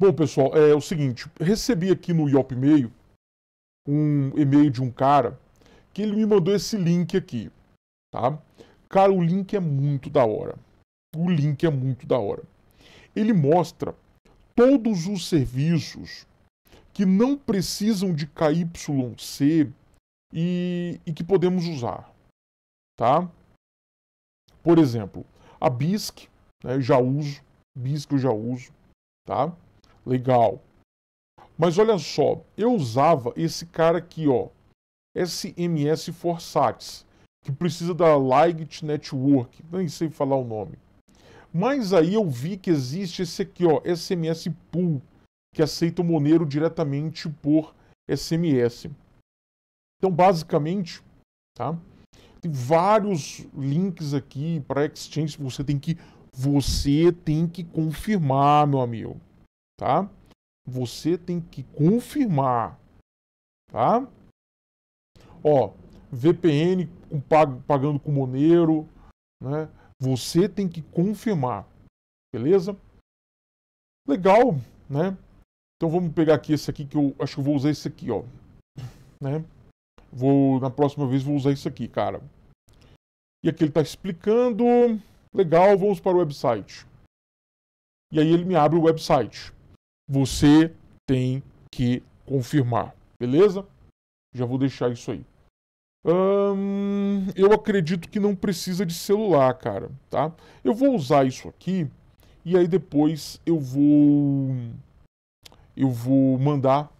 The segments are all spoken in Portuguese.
Bom, pessoal, é o seguinte, recebi aqui no Yop Mail um e-mail de um cara que ele me mandou esse link aqui, tá? Cara, o link é muito da hora. O link é muito da hora. Ele mostra todos os serviços que não precisam de KYC e, e que podemos usar, tá? Por exemplo, a BISC, né, já uso, BISC eu já uso, tá? Legal. Mas olha só, eu usava esse cara aqui, ó, SMS Forsats, que precisa da Light Network, nem sei falar o nome. Mas aí eu vi que existe esse aqui, ó, SMS Pool, que aceita o Monero diretamente por SMS. Então, basicamente, tá? Tem vários links aqui para exchange, você tem que você tem que confirmar, meu amigo tá? Você tem que confirmar, tá? Ó, VPN com, pagando com Monero, né? Você tem que confirmar, beleza? Legal, né? Então vamos pegar aqui esse aqui que eu acho que eu vou usar esse aqui, ó, né? Vou na próxima vez vou usar isso aqui, cara. E aqui ele está explicando. Legal, vamos para o website. E aí ele me abre o website você tem que confirmar, beleza? Já vou deixar isso aí. Hum, eu acredito que não precisa de celular, cara, tá? Eu vou usar isso aqui e aí depois eu vou eu vou mandar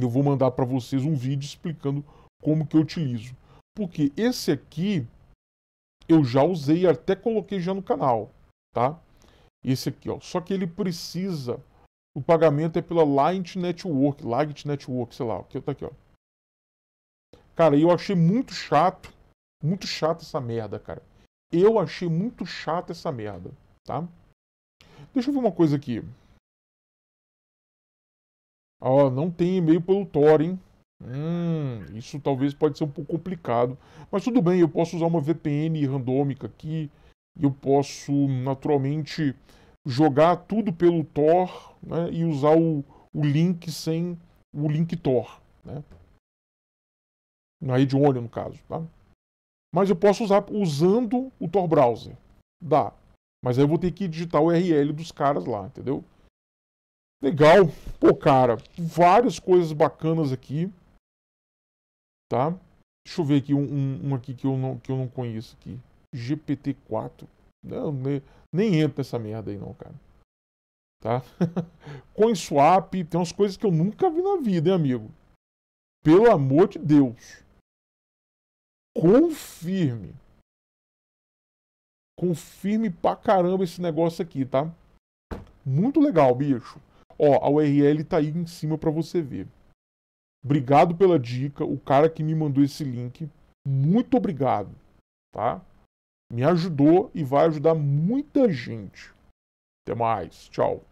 eu vou mandar para vocês um vídeo explicando como que eu utilizo. Porque esse aqui eu já usei, até coloquei já no canal, tá? Esse aqui, ó. Só que ele precisa. O pagamento é pela Light Network, Light Network, sei lá, o que tá aqui, ó. Cara, eu achei muito chato, muito chato essa merda, cara. Eu achei muito chato essa merda, tá? Deixa eu ver uma coisa aqui. Ó, não tem e-mail pelo Tor, hein? Hum, isso talvez pode ser um pouco complicado. Mas tudo bem, eu posso usar uma VPN randômica aqui eu posso naturalmente jogar tudo pelo Tor né, e usar o, o link sem o link Tor. Né? Na rede olho no caso. Tá? Mas eu posso usar usando o Tor Browser. Dá. Mas aí eu vou ter que digitar o URL dos caras lá, entendeu? Legal. Pô, cara, várias coisas bacanas aqui. Tá? Deixa eu ver aqui um, um, um aqui que eu, não, que eu não conheço aqui. GPT-4. Não, nem, nem entra essa merda aí não, cara. Tá? CoinSwap, tem umas coisas que eu nunca vi na vida, hein, amigo? Pelo amor de Deus. Confirme. Confirme pra caramba esse negócio aqui, tá? Muito legal, bicho. Ó, a URL tá aí em cima para você ver. Obrigado pela dica, o cara que me mandou esse link. Muito obrigado, tá? me ajudou e vai ajudar muita gente. Até mais. Tchau.